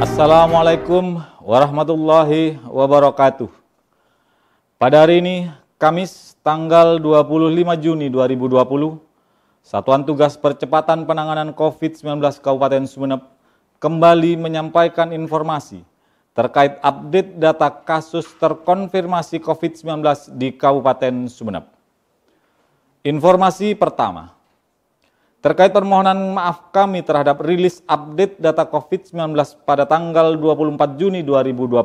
Assalamualaikum warahmatullahi wabarakatuh. Pada hari ini, Kamis tanggal 25 Juni 2020, Satuan Tugas Percepatan Penanganan COVID-19 Kabupaten Sumeneb kembali menyampaikan informasi terkait update data kasus terkonfirmasi COVID-19 di Kabupaten Sumeneb. Informasi pertama, Terkait permohonan maaf kami terhadap rilis update data COVID-19 pada tanggal 24 Juni 2020,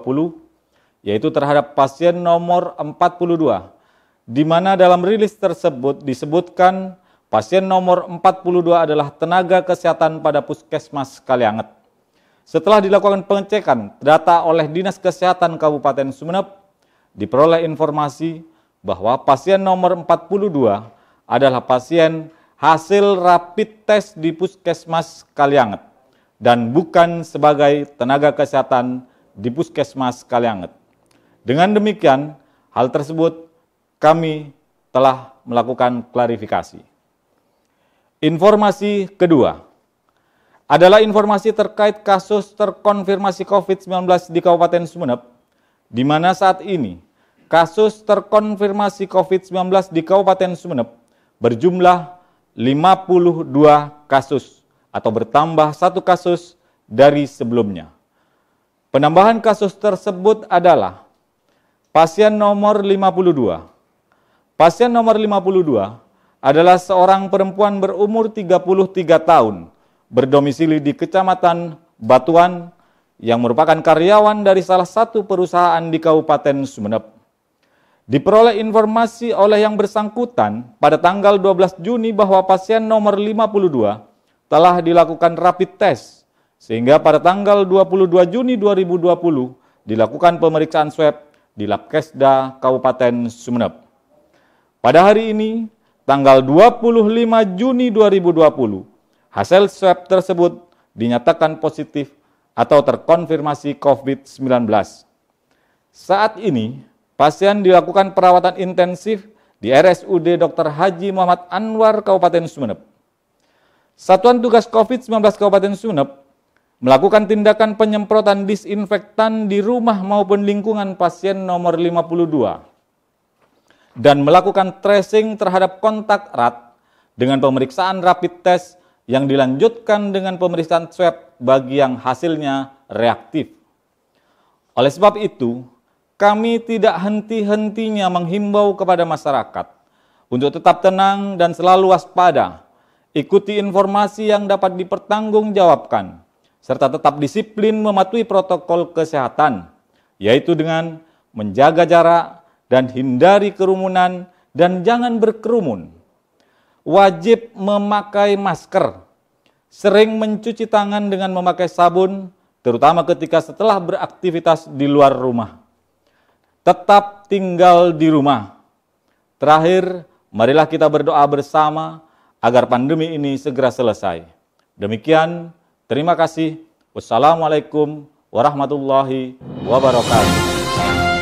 yaitu terhadap pasien nomor 42, di mana dalam rilis tersebut disebutkan pasien nomor 42 adalah tenaga kesehatan pada puskesmas Kalianget. Setelah dilakukan pengecekan data oleh Dinas Kesehatan Kabupaten Sumeneb, diperoleh informasi bahwa pasien nomor 42 adalah pasien hasil rapid test di puskesmas Kalianget dan bukan sebagai tenaga kesehatan di puskesmas Kalianget. Dengan demikian, hal tersebut kami telah melakukan klarifikasi. Informasi kedua adalah informasi terkait kasus terkonfirmasi COVID-19 di Kabupaten Sumeneb, di mana saat ini kasus terkonfirmasi COVID-19 di Kabupaten Sumeneb berjumlah 52 kasus atau bertambah satu kasus dari sebelumnya. Penambahan kasus tersebut adalah pasien nomor 52. Pasien nomor 52 adalah seorang perempuan berumur 33 tahun berdomisili di Kecamatan Batuan yang merupakan karyawan dari salah satu perusahaan di Kabupaten Sumeneb. Diperoleh informasi oleh yang bersangkutan pada tanggal 12 Juni bahwa pasien nomor 52 telah dilakukan rapid test sehingga pada tanggal 22 Juni 2020 dilakukan pemeriksaan swab di Labkesda Kabupaten Sumeneb. Pada hari ini tanggal 25 Juni 2020 hasil swab tersebut dinyatakan positif atau terkonfirmasi COVID-19. Saat ini Pasien dilakukan perawatan intensif di RSUD Dr. Haji Muhammad Anwar Kabupaten Sumeneb. Satuan Tugas COVID-19 Kabupaten Sumeneb melakukan tindakan penyemprotan disinfektan di rumah maupun lingkungan pasien nomor 52 dan melakukan tracing terhadap kontak erat dengan pemeriksaan rapid test yang dilanjutkan dengan pemeriksaan swab bagi yang hasilnya reaktif. Oleh sebab itu, kami tidak henti-hentinya menghimbau kepada masyarakat untuk tetap tenang dan selalu waspada, ikuti informasi yang dapat dipertanggungjawabkan, serta tetap disiplin mematuhi protokol kesehatan, yaitu dengan menjaga jarak dan hindari kerumunan dan jangan berkerumun. Wajib memakai masker, sering mencuci tangan dengan memakai sabun, terutama ketika setelah beraktivitas di luar rumah tetap tinggal di rumah. Terakhir, marilah kita berdoa bersama agar pandemi ini segera selesai. Demikian, terima kasih. Wassalamualaikum warahmatullahi wabarakatuh.